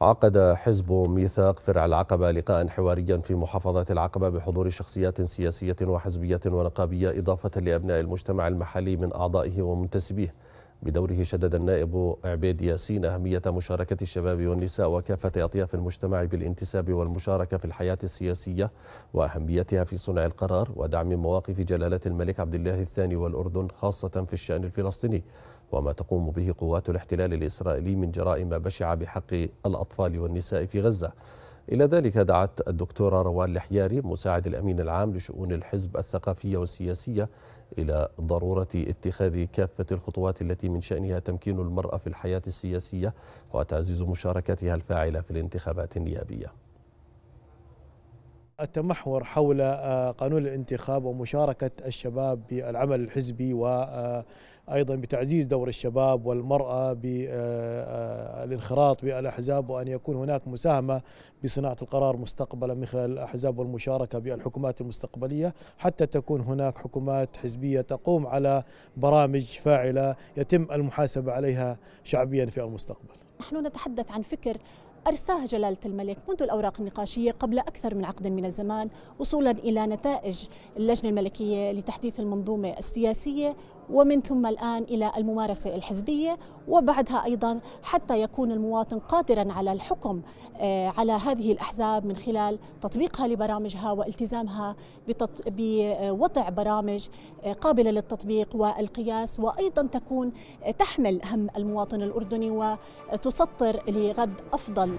عقد حزب ميثاق فرع العقبة لقاء حواريا في محافظة العقبة بحضور شخصيات سياسية وحزبية ونقابية إضافة لأبناء المجتمع المحلي من أعضائه ومنتسبيه بدوره شدد النائب عبيد ياسين أهمية مشاركة الشباب والنساء وكافة أطياف المجتمع بالانتساب والمشاركة في الحياة السياسية وأهميتها في صنع القرار ودعم مواقف جلالة الملك عبد الله الثاني والأردن خاصة في الشأن الفلسطيني وما تقوم به قوات الاحتلال الإسرائيلي من جرائم بشعة بحق الأطفال والنساء في غزة إلى ذلك دعت الدكتورة روان لحياري مساعد الأمين العام لشؤون الحزب الثقافية والسياسية إلى ضرورة اتخاذ كافة الخطوات التي من شأنها تمكين المرأة في الحياة السياسية وتعزيز مشاركتها الفاعلة في الانتخابات النيابية التمحور حول آه، قانون الانتخاب ومشاركة الشباب بالعمل الحزبي و آه، أيضا بتعزيز دور الشباب والمرأة بالانخراط آه، آه، بالأحزاب وأن يكون هناك مساهمة بصناعة القرار مستقبلا من خلال الأحزاب والمشاركة بالحكومات المستقبلية حتى تكون هناك حكومات حزبية تقوم على برامج فاعلة يتم المحاسبة عليها شعبيا في المستقبل نحن نتحدث عن فكر أرساه جلالة الملك منذ الأوراق النقاشية قبل أكثر من عقد من الزمان وصولا إلى نتائج اللجنة الملكية لتحديث المنظومة السياسية ومن ثم الآن إلى الممارسة الحزبية وبعدها أيضا حتى يكون المواطن قادرا على الحكم آه، على هذه الأحزاب من خلال تطبيقها لبرامجها والتزامها بوضع برامج آه، قابلة للتطبيق والقياس وأيضا تكون تحمل هم المواطن الأردني وتسطر لغد أفضل